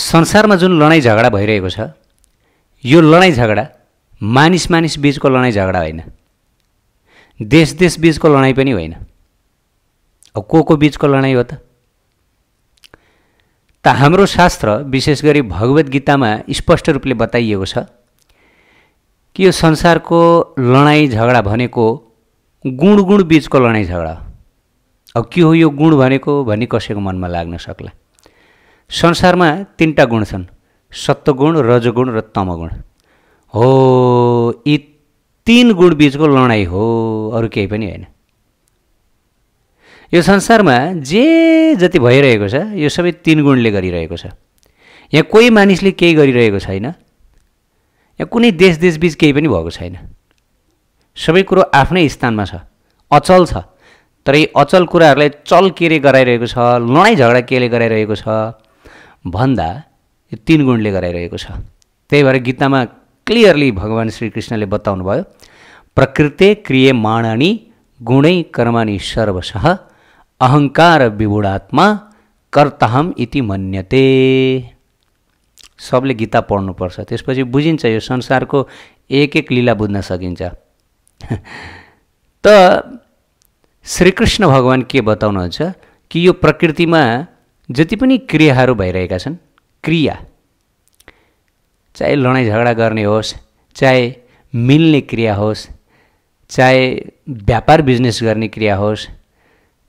संसारमा जुन लडाइँ झगडा भइरहेको छ यो लडाइँ झगडा मानिस मानिस बिचको लडाइँ झगडा होइन देश देश बिचको लडाइँ पनि होइन अब को को बिचको लडाइँ हो त हाम्रो शास्त्र विशेष गरी भगवद् गीतामा स्पष्ट रूपले बताइएको छ कि यो संसारको लडाइँ झगडा भनेको गुण गुण बिचको लडाइँ झगडा हो अब के हो यो गुण भनेको भनी कसैको मनमा लाग्न सक्ला संसारमा तिनवटा गुण छन् सत्वगुण रजगुण र तमगुण हो यी तिन गुण बिचको लडाइँ हो अरू केही पनि होइन यो संसारमा जे जति भइरहेको छ यो सबै तिन गुणले गरिरहेको छ यहाँ कोही मानिसले केही गरिरहेको छैन यहाँ कुनै देश देशबिच केही पनि भएको छैन सबै कुरो आफ्नै स्थानमा छ अचल छ तर यी अचल कुराहरूलाई चल केले गराइरहेको छ लडाइँ झगडा केले गराइरहेको छ भन्दा यो तिन गुणले गराइरहेको छ त्यही भएर गीतामा क्लियरली भगवान् श्रीकृष्णले बताउनु भयो प्रकृते माणनी गुणै कर्माणी सर्वशः अहङ्कार विगुणात्मा कर्ताहम इति मन्यते सबले गीता पढ्नुपर्छ त्यसपछि बुझिन्छ यो संसारको एक एक लीला बुझ्न सकिन्छ त श्रीकृष्ण भगवान् के बताउनुहुन्छ कि यो प्रकृतिमा जति पनि क्रियाहरू भइरहेका छन् क्रिया चाहे लडाइँ झगडा गर्ने होस् चाहे मिल्ने क्रिया होस् चाहे व्यापार बिजनेस गर्ने क्रिया होस्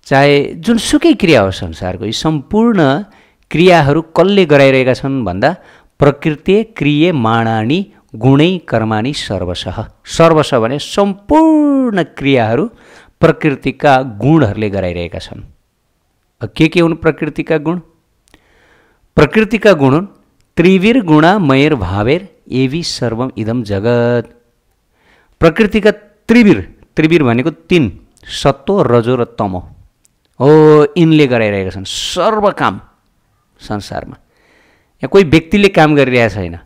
चाहे जुनसुकै क्रिया होस् संसारको यी सम्पूर्ण क्रियाहरू कसले गराइरहेका छन् भन्दा प्रकृति क्रिय माणानी गुणै कर्माणी सर्वश सर्वश भने सम्पूर्ण क्रियाहरू प्रकृतिका गुणहरूले गराइरहेका छन् के के हुन् प्रकृतिका गुण प्रकृतिका गुण हुन् त्रिवीर गुणा मयर भावेर एवी सर्वम इदम जगत प्रकृतिका त्रिवीर त्रिवीर भनेको तिन सत्व रजो र तमो हो यिनले गराइरहेका छन् सर्व काम संसारमा यहाँ कोही व्यक्तिले काम गरिरहेको छैन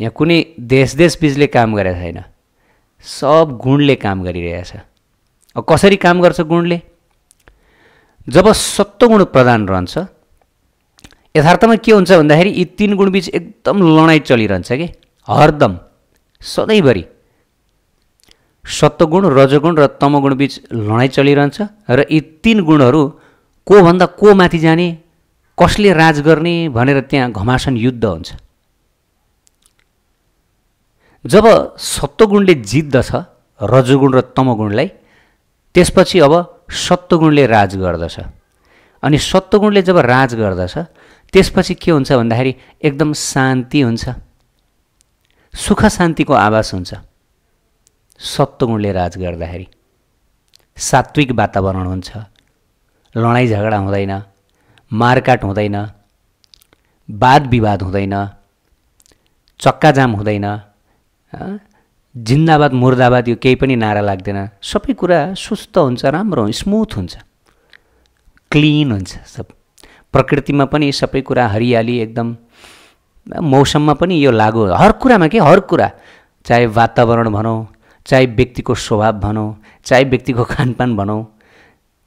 यहाँ कुनै देश देश बिचले काम गरेको छैन सब गुणले काम गरिरहेछ कसरी काम गर्छ गुणले जब सत्वगुण प्रधान रहन्छ यथार्थमा के हुन्छ भन्दाखेरि यी तिन गुणबिच एकदम लडाइँ चलिरहन्छ कि हरदम सधैँभरि सत्वगुण रजगुण र तमगुणबिच लडाइँ चलिरहन्छ र यी तिन गुणहरू कोभन्दा को माथि जाने कसले राज गर्ने भनेर त्यहाँ घमासन युद्ध हुन्छ जब सत्वगुणले जित्दछ रजगुण र तमगुणलाई त्यसपछि अब सत्वगुणले राज गर्दछ अनि सत्वगुणले जब राज गर्दछ त्यसपछि के हुन्छ भन्दाखेरि एकदम शान्ति हुन्छ सुख शान्तिको आवास हुन्छ सत्वगुणले राज गर्दाखेरि सात्विक वातावरण हुन्छ लडाइँ झगडा हुँदैन मारकाट हुँदैन वाद विवाद हुँदैन चक्काजाम हुँदैन जिन्दाबाद मुर्दाबाद यो केही पनि नारा लाग्दैन सबै कुरा सुस्त हुन्छ राम्रो स्मुथ हुन्छ क्लिन हुन्छ सब प्रकृतिमा पनि सबै कुरा हरियाली एकदम मौसममा पनि यो लागु हर कुरामा के हर कुरा चाहे वातावरण भनौँ चाहे व्यक्तिको स्वभाव भनौँ चाहे व्यक्तिको खानपान भनौँ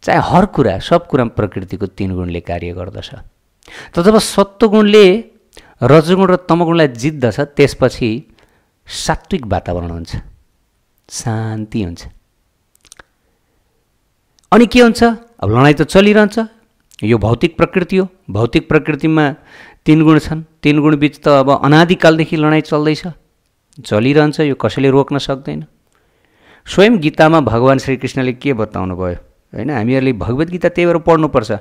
चाहे हर कुरा सब कुरा प्रकृतिको तिन गुणले कार्य गर्दछ त जब सत्वगुणले रजगुण र तमगुणलाई जित्दछ त्यसपछि सात्विक वातावरण हुन्छ शान्ति हुन्छ अनि के हुन्छ अब लडाइँ त चलिरहन्छ यो भौतिक प्रकृति हो भौतिक प्रकृतिमा तिन गुण छन् तिन गुणबिच त अब अनादिकालदेखि लडाइँ चल्दैछ चलिरहन्छ यो कसैले रोक्न सक्दैन स्वयं गीतामा भगवान् श्रीकृष्णले के बताउनु भयो होइन हामीहरूले भगवद् गीता त्यही भएर पढ्नुपर्छ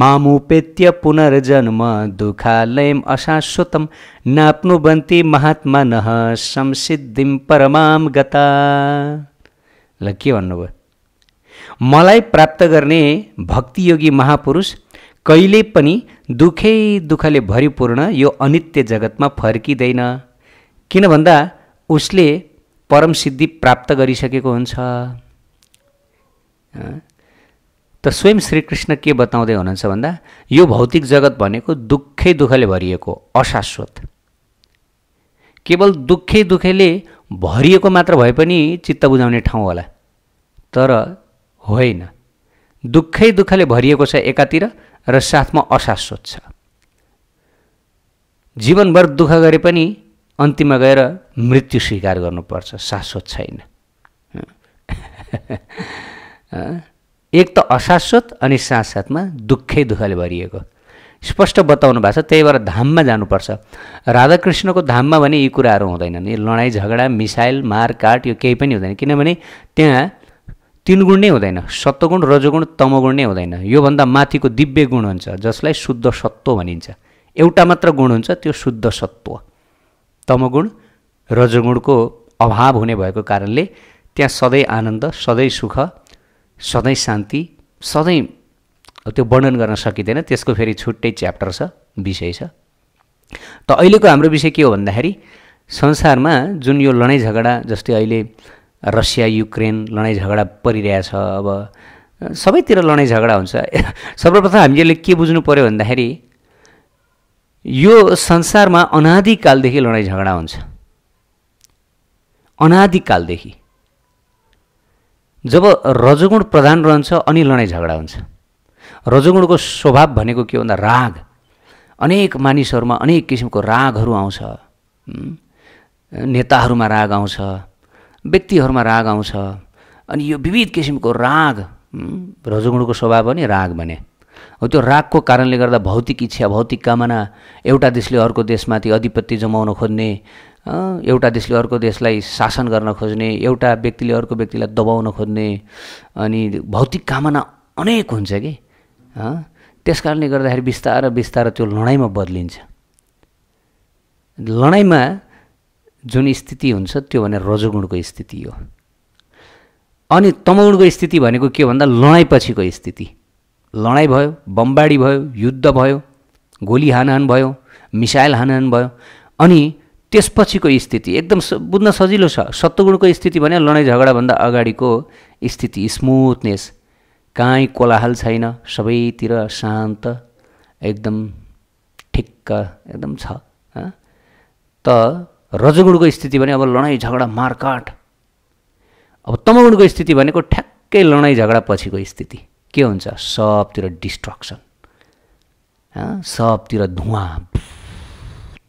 मामुपेत्य पुनर्जन्म दुःखालयम अशाश्वतम नाप्नु बन्ती महात्मा नह संसिद्धिम परमाम गता ल के भन्नुभयो मलाई प्राप्त गर्ने भक्तियोगी महापुरुष कहिले पनि दुःखै दुःखले भरिपूर्ण यो अनित्य जगतमा फर्किँदैन किन भन्दा उसले परम सिद्धि प्राप्त गरिसकेको हुन्छ त स्वयं श्रीकृष्ण के बताउँदै हुनुहुन्छ भन्दा यो भौतिक जगत भनेको दुःखै दुःखले भरिएको अशाश्वत केवल दुःखै दुःखले भरिएको मात्र भए पनि चित्त बुझाउने ठाउँ होला तर होइन दुःखै दुःखले भरिएको छ एकातिर र साथमा अशाश्वत छ जीवनभर दुःख गरे पनि अन्तिममा गएर मृत्यु स्वीकार गर्नुपर्छ शाश्वत छैन एक त अशाश्वत अनि साथसाथमा दुःखै दुःखले भरिएको स्पष्ट बताउनु भएको छ त्यही भएर धाममा जानुपर्छ राधाकृष्णको धाममा भने यी कुराहरू हुँदैनन् यी लडाइँ झगडा मिसाइल मार काट यो केही पनि हुँदैन किनभने त्यहाँ तिन गुण नै हुँदैन सत्वगुण रजगुण तमगुण नै हुँदैन योभन्दा माथिको दिव्य गुण हुन्छ जसलाई शुद्ध सत्व भनिन्छ एउटा मात्र गुण हुन्छ त्यो शुद्ध सत्व तमगुण रजगुणको अभाव हुने भएको कारणले त्यहाँ सधैँ आनन्द सधैँ सुख सधैँ शान्ति सधैँ त्यो वर्णन गर्न सकिँदैन त्यसको फेरि छुट्टै च्याप्टर छ विषय छ त अहिलेको हाम्रो विषय के हो भन्दाखेरि संसारमा जुन यो लडाइँ झगडा जस्तै अहिले रसिया युक्रेन लडाइँ झगडा परिरहेछ अब सबैतिर लडाइँ झगडा हुन्छ सर्वप्रथम हामीले के बुझ्नु पऱ्यो भन्दाखेरि यो संसारमा अनादिकालदेखि लडाइँ झगडा हुन्छ अनादिकालदेखि जब रजगुण प्रधान रहन्छ अनि लडाइँ झगडा हुन्छ रजगुणको स्वभाव भनेको के भन्दा राग अनेक मानिसहरूमा अनेक किसिमको रागहरू आउँछ नेताहरूमा राग आउँछ व्यक्तिहरूमा राग आउँछ अनि यो विविध किसिमको राग रजगुणको स्वभाव भने राग भने हो त्यो रागको कारणले गर्दा भौतिक इच्छा भौतिक कामना एउटा देशले अर्को देशमाथि अधिपत्य जमाउन खोज्ने एउटा देशले अर्को देशलाई शासन गर्न खोज्ने एउटा व्यक्तिले अर्को व्यक्तिलाई दबाउन खोज्ने अनि भौतिक कामना अनेक हुन्छ कि त्यस कारणले गर्दाखेरि बिस्तारै बिस्तारै त्यो लडाइँमा बदलिन्छ लडाइँमा जुन स्थिति हुन्छ त्यो भने रजोगुणको स्थिति हो अनि तमगुणको स्थिति भनेको के भन्दा लडाइँपछिको स्थिति लडाइँ भयो बमबाडी भयो युद्ध भयो गोली हानहान भयो मिसाइल हानहान भयो अनि त्यसपछिको स्थिति एकदम बुझ्न सजिलो छ सत्वगुणको स्थिति भने लडाइँ झगडाभन्दा अगाडिको स्थिति स्मुथनेस कहीँ कोलाहल छैन सबैतिर शान्त एकदम ठिक्क एकदम छ त रजगुणको स्थिति भने अब लडाइँ झगडा मारकाट अब तमगुणको स्थिति भनेको ठ्याक्कै लडाइँ झगडा पछिको स्थिति के हुन्छ सबतिर डिस्ट्रक्सन सबतिर धुवा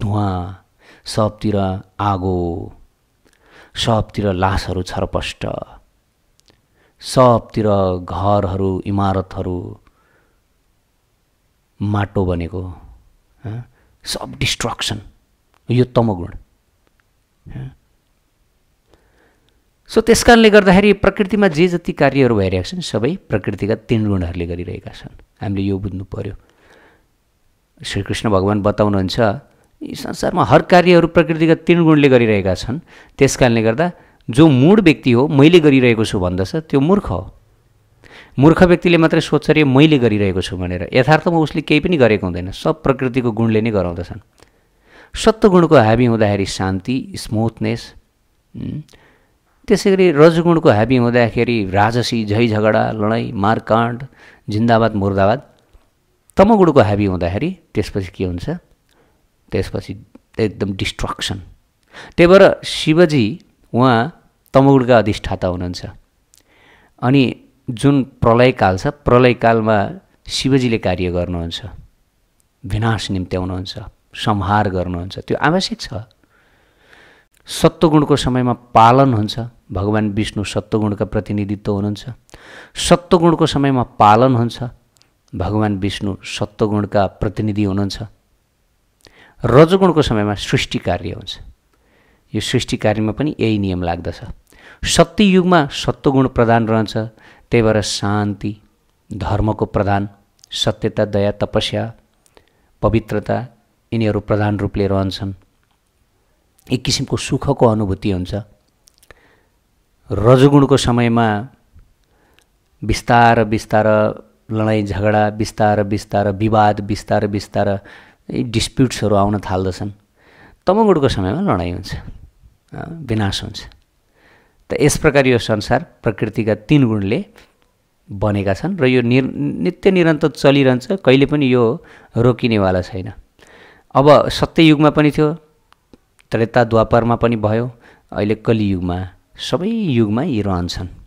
धुवाँ सबतिर आगो सबतिर लासहरू छरपष्ट सबतिर घरहरू इमारतहरू माटो बनेको सब डिस्ट्रक्सन यो तमगुण सो त्यस कारणले गर्दाखेरि प्रकृतिमा जे जति कार्यहरू भइरहेका छन् सबै प्रकृतिका तिन गुणहरूले गरिरहेका छन् हामीले यो बुझ्नु पऱ्यो श्रीकृष्ण भगवान् बताउनुहुन्छ यी संसारमा हर कार्यहरू प्रकृतिका तीन गुणले गरिरहेका छन् त्यस कारणले गर्दा जो मूढ व्यक्ति हो मैले गरिरहेको छु भन्दछ त्यो मूर्ख हो मूर्ख व्यक्तिले मात्रै सोच्छ अरे मैले गरिरहेको छु भनेर यथार्थमा उसले केही पनि गरेको हुँदैन सब प्रकृतिको गुणले नै गराउँदछन् गुणको हाबी हुँदाखेरि शान्ति स्मुथनेस त्यसै गरी रजगुणको हाबी हुँदाखेरि राजसी झै झगडा लडाइँ मारकाण्ड जिन्दाबाद मुर्दाबाद तमगुणको हाबी हुँदाखेरि त्यसपछि के हुन्छ त्यसपछि एकदम डिस्ट्रक्सन त्यही भएर शिवजी उहाँ तमगुडका अधिष्ठाता हुनुहुन्छ अनि जुन प्रलयकाल छ प्रलयकालमा शिवजीले कार्य गर्नुहुन्छ विनाश निम्त्याउनुहुन्छ संहार गर्नुहुन्छ त्यो आवश्यक छ सत्वगुणको समयमा पालन हुन्छ भगवान् विष्णु सत्वगुणका प्रतिनिधित्व हुनुहुन्छ सत्वगुणको समयमा पालन हुन्छ भगवान् विष्णु सत्वगुणका प्रतिनिधि हुनुहुन्छ रजगुणको समयमा सृष्टि कार्य हुन्छ यो सृष्टि कार्यमा पनि यही नियम लाग्दछ सत्ययुगमा सत्वगुण प्रधान रहन्छ त्यही भएर शान्ति धर्मको प्रधान सत्यता दया तपस्या पवित्रता यिनीहरू प्रधान रूपले रहन्छन् एक किसिमको सुखको अनुभूति हुन्छ रजगुणको समयमा बिस्तार बिस्तार लडाइँ झगडा बिस्तार बिस्तार विवाद बिस्तार बिस्तार डिस्प्युट्सहरू आउन थाल्दछन् तमगुडको समयमा लडाइँ हुन्छ विनाश हुन्छ त यस प्रकार यो संसार प्रकृतिका तिन गुणले बनेका छन् र यो निर नित्य निरन्तर चलिरहन्छ कहिले पनि यो रोकिनेवाला छैन अब सत्ययुगमा पनि थियो त्रेता द्वापरमा पनि भयो अहिले कलियुगमा सबै युगमा यी रहन्छन्